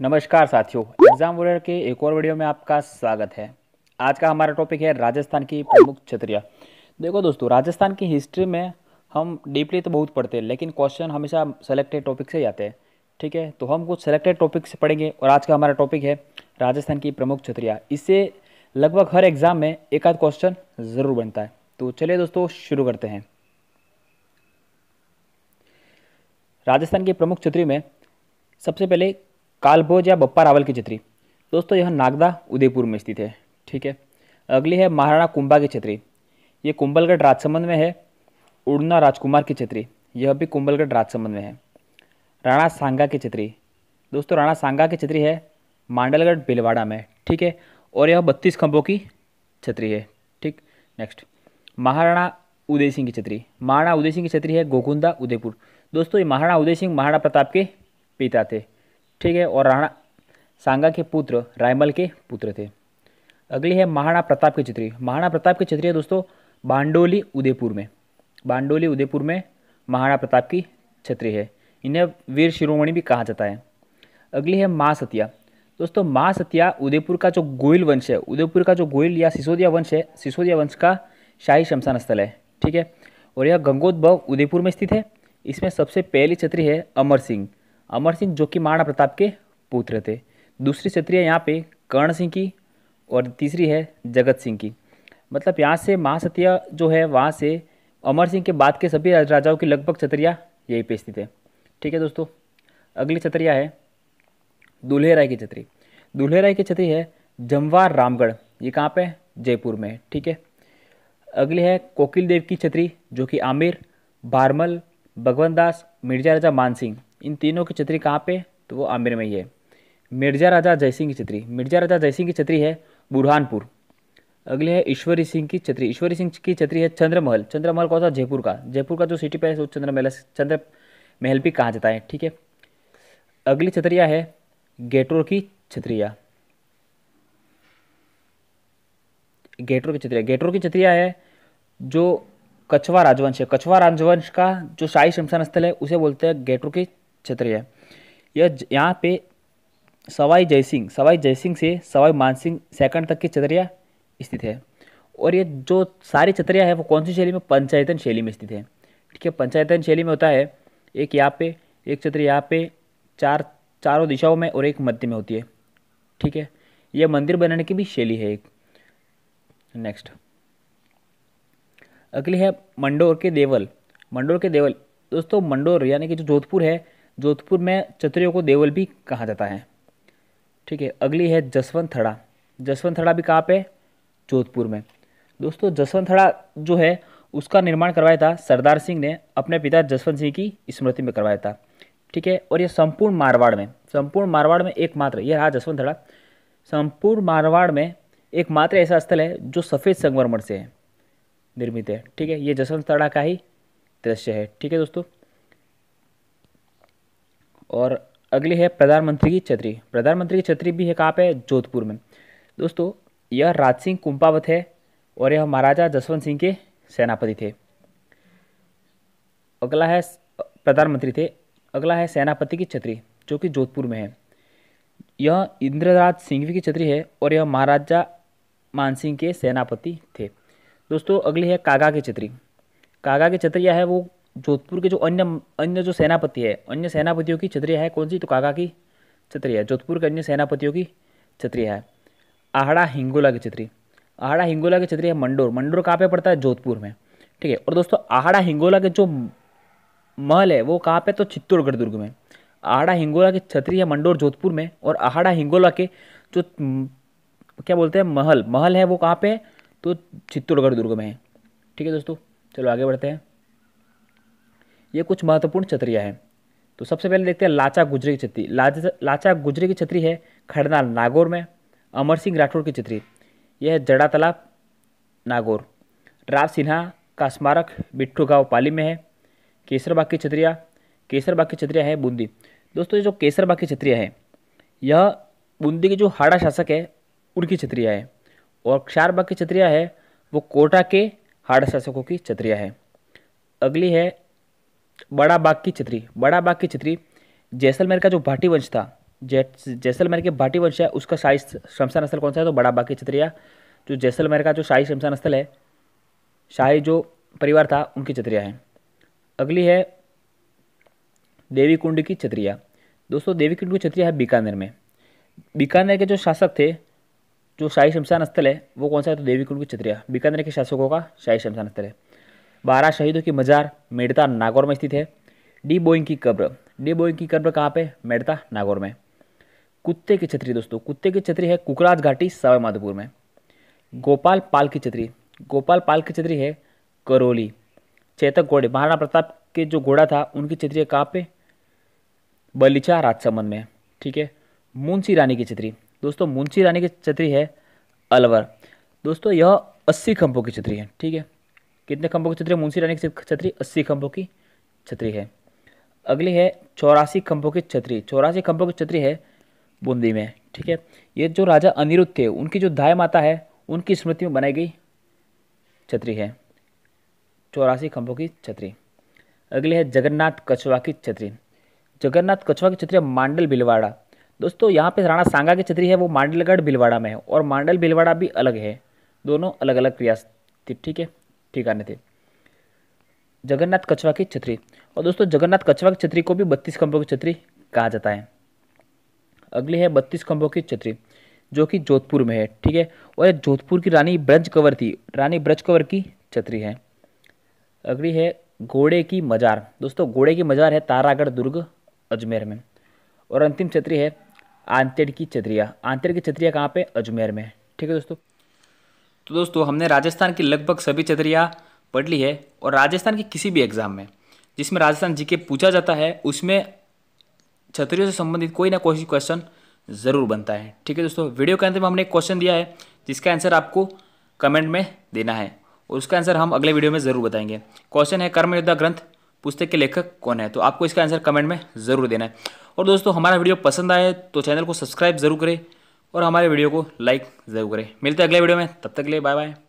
नमस्कार साथियों exam warrior के एक और वीडियो में आपका स्वागत है आज का हमारा टॉपिक है राजस्थान की प्रमुख क्षत्रिया देखो दोस्तों राजस्थान की हिस्ट्री में हम डीपली तो बहुत पढ़ते हैं लेकिन क्वेश्चन हमेशा सेलेक्टेड टॉपिक से ही आते हैं ठीक है तो हम कुछ सेलेक्टेड टॉपिक से पढ़ेंगे और आज का हमारा टॉपिक है राजस्थान की प्रमुख क्षत्रिया इससे लगभग हर एग्ज़ाम में एक आध क्वेश्चन ज़रूर बनता है तो चलिए दोस्तों शुरू करते हैं राजस्थान की प्रमुख क्षेत्रीय में सबसे पहले कालभोज या बप्पा रावल की छतरी दोस्तों यह नागदा उदयपुर में स्थित है ठीक है अगली है महाराणा कुंभा की छतरी ये कुंभलगढ़ राजसमंद में है उड़ना राजकुमार की छतरी यह भी कुंभलगढ़ राजसमंद में है राणा सांगा की छतरी दोस्तों राणा सांगा की छतरी है मांडलगढ़ बिलवाड़ा में ठीक है और यह बत्तीस खंभों की छतरी है ठीक नेक्स्ट महाराणा उदय सिंह की छतरी महाराणा उदय सिंह की छतरी है गोकुंदा उदयपुर दोस्तों ये महाराणा उदय सिंह महाराणा प्रताप के पिता थे ठीक है और राणा सांगा के पुत्र रायमल के पुत्र थे अगली है महाराणा प्रताप की छत्री महाराणा प्रताप की चित्री दोस्तों बांडोली उदयपुर में बांडोली उदयपुर में महाराणा प्रताप की छत्री है इन्हें वीर शिरोमणि भी कहा जाता है अगली है माँ सत्या दोस्तों माँ सत्या उदयपुर का जो गोयल वंश है उदयपुर का जो गोयल या सिसोदिया वंश है सिसोदिया वंश का शाही शमशान स्थल है ठीक है और यह गंगोद्भव उदयपुर में स्थित है इसमें सबसे पहली छत्री है अमर सिंह अमर सिंह जो कि महाराणा प्रताप के पुत्र थे दूसरी क्षत्रिय यहाँ पे कर्ण सिंह की और तीसरी है जगत सिंह की मतलब यहाँ से महासत्य जो है वहाँ से अमर सिंह के बाद के सभी राजाओं की लगभग छतरिया यहीं पे स्थित है ठीक है दोस्तों अगली छतरिया है दूल्हे राय की छतरी दूल्हे राय की छतरी है जमवार रामगढ़ ये कहाँ पे जयपुर में है ठीक है अगली है कोकिल देव की छतरी जो कि आमिर बारमल भगवंत दास मिर्जा राजा मान सिंह इन तीनों की छतरी कहाँ पे तो वो आमिर में ही है मिर्जा राजा जयसिंह की छतरी मिर्जा राजा जयसिंह की छतरी है बुरहानपुर अगले है ईश्वरी सिंह की छतरी ईश्वरी सिंह की छतरी है चंद्रमहल चंद्रमहल कौन सा जयपुर का जयपुर का जो सिटी पैलेस है चंद्र चंद्रमहल चंद्र महल भी कहा जाता है ठीक है अगली छतरिया है गेटोर की छतरिया गेटोर की छतरिया गेटोर की छतरिया है जो कछवा राजवंश है कछवा राजवंश का जो शाही शमशान स्थल है उसे बोलते हैं गेटोर की क्षेत्र है यह यहाँ पे सवाई जयसिंह सवाई जयसिंह से सवाई मानसिंह सेकंड तक की चतरिया स्थित है और ये जो सारी चतरिया है वो कौन सी शैली में पंचायतन शैली में स्थित है ठीक है पंचायतन शैली में होता है एक यहाँ पे एक चतरी यहाँ पे चार चारों दिशाओं में और एक मध्य में होती है ठीक है यह मंदिर बनाने की भी शैली है एक नेक्स्ट अगली है मंडोर के देवल मंडोर के देवल दोस्तों मंडोर यानी कि जो जोधपुर है जोधपुर में चतुरियों को देवल भी कहा जाता है ठीक है अगली है जसवंत थड़ा जसवंत थड़ा भी कहाँ पे जोधपुर में दोस्तों जसवंत थड़ा जो है उसका निर्माण करवाया था सरदार सिंह ने अपने पिता जसवंत सिंह की स्मृति में करवाया था ठीक है और यह संपूर्ण मारवाड़ में संपूर्ण मारवाड़ में एकमात्र यह रहा जसवंत थड़ा संपूर्ण मारवाड़ में एकमात्र ऐसा स्थल है जो सफ़ेद संगमरमर से है निर्मित है ठीक है ये जसवंत थड़ा का ही दृश्य है ठीक है दोस्तों और अगली है प्रधानमंत्री की छतरी प्रधानमंत्री की छतरी भी है कहाँ पे जोधपुर में दोस्तों यह राज सिंह कुंपावत है और यह महाराजा जसवंत सिंह के सेनापति थे अगला है प्रधानमंत्री थे अगला है सेनापति की छतरी जो कि जोधपुर में है यह इंद्रराज सिंघवी की छतरी है और यह महाराजा मानसिंह के सेनापति थे दोस्तों अगली है कागा की छतरी कागा की छतरी यह है वो जोधपुर के जो अन्य अन्य जो सेनापति है अन्य सेनापतियों की छत्रिया है कौन सी तो काका की छत्रिया है जोधपुर के अन्य सेनापतियों की छत्रिया है आहड़ा हिंगोला की छत्री आहड़ा हिंगोला की छत्री है मंडोर मंडोर कहाँ पे पड़ता है जोधपुर में ठीक है और दोस्तों आहड़ा हिंगोला के जो महल है वो कहाँ पे तो चित्तौड़गढ़ दुर्ग में आहड़ा हिंगोला की छत्री है मंडोर जोधपुर में और आहड़ा हिंगोला के जो क्या बोलते हैं महल महल है वो कहाँ पे तो चित्तौड़गढ़ दुर्ग में है ठीक है दोस्तों चलो आगे बढ़ते हैं ये कुछ महत्वपूर्ण छत्रियाँ हैं तो सबसे पहले देखते हैं लाचा गुजरे की छतरी लाचा लाचा गुजरे की छतरी है खड़नाल नागौर में अमर सिंह राठौर की छतरी यह है जड़ा तालाब नागौर राव सिन्हा का स्मारक बिट्ठू गाँव पाली में है केसरबाग की छतरिया केसरबाग की छतरिया है बूंदी दोस्तों ये जो केसरबाग की छतरिया है यह बूंदी के जो हाड़ा शासक है उनकी छत्रिया है और क्षारबाग की छतरिया है वो कोटा के हाड़ा शासकों की छतरिया है अगली है बड़ा बाग की छतरी बड़ा बाग की छतरी जैसलमेर का जो भाटी वंश था जैसलमेर के भाटी वंश है उसका शाही शमशान स्थल कौन सा है तो बड़ा बाग की छतरिया जो जैसलमेर का जो शाही शमशान स्थल है शाही जो परिवार था उनकी छतरिया है अगली है देवी कुंड की छतरिया दोस्तों देवी कुंड की छतरिया है बीकानेर में बीकानेर के जो शासक थे जो शाही शमशान स्थल है वो कौन सा है तो देवी कुंड की छतरिया बीकानेर के शासकों का शाही शमशान स्थल है बारह शहीदों की मज़ार मेडता नागौर में स्थित है डी बोइंग की कब्र डी बोइंग की कब्र कहाँ पे मेडता नागौर में कुत्ते की छतरी दोस्तों कुत्ते की छतरी है कुकराज घाटी सवाईमाधोपुर में गोपाल पाल की छतरी गोपाल पाल की छतरी है करौली चेतक घोड़े महाराणा प्रताप के जो घोड़ा था उनकी छतरी है कहाँ पे बलिचा राजसमंद में ठीक है मुंशी रानी की छतरी दोस्तों मुंशी रानी की छतरी है अलवर दोस्तों यह अस्सी खंभों की छतरी है ठीक है कितने खंभों की छतरी मुंशी रानी की छतरी अस्सी खंभों की छतरी है अगली है चौरासी खंभों की छतरी चौरासी खंभों की छतरी है बूंदी में ठीक है ये जो राजा अनिरुद्ध थे उनकी जो धाय माता है उनकी स्मृति में बनाई गई छतरी है चौरासी खंभों की छतरी अगली है जगन्नाथ कछवा की छतरी जगन्नाथ कछवा की छतरी मांडल भिलवाड़ा दोस्तों यहाँ पे राणा सांगा की छतरी है वो मांडलगढ़ भिलवाड़ा में है और मांडल भिलवाड़ा भी अलग है दोनों अलग अलग रियासत ठीक है ठिकाने थे जगन्नाथ कछवा की छतरी और दोस्तों जगन्नाथ कछवा की छतरी को भी बत्तीस खंभों की छतरी कहा जाता है अगली है बत्तीस खंभों की छतरी जो कि जोधपुर में है ठीक है और जोधपुर की रानी ब्रज कवर थी रानी ब्रज कवर की छतरी है अगली है घोड़े की मजार दोस्तों घोड़े की मजार है तारागढ़ दुर्ग अजमेर में और अंतिम छतरी है आंतेड़ की छतरिया आंतेड़ की छतरिया कहाँ पे अजमेर में ठीक है दोस्तों तो दोस्तों हमने राजस्थान की लगभग सभी चतरिया पढ़ ली है और राजस्थान की किसी भी एग्ज़ाम में जिसमें राजस्थान जीके पूछा जाता है उसमें छतरियों से संबंधित कोई ना कोई क्वेश्चन ज़रूर बनता है ठीक है दोस्तों वीडियो के अंत में हमने एक क्वेश्चन दिया है जिसका आंसर आपको कमेंट में देना है और उसका आंसर हम अगले वीडियो में ज़रूर बताएंगे क्वेश्चन है कर्मयोद्धा ग्रंथ पुस्तक के लेखक कौन है तो आपको इसका आंसर कमेंट में ज़रूर देना है और दोस्तों हमारा वीडियो पसंद आए तो चैनल को सब्सक्राइब ज़रूर करें और हमारे वीडियो को लाइक ज़रूर करें मिलते हैं अगले वीडियो में तब तक के लिए बाय बाय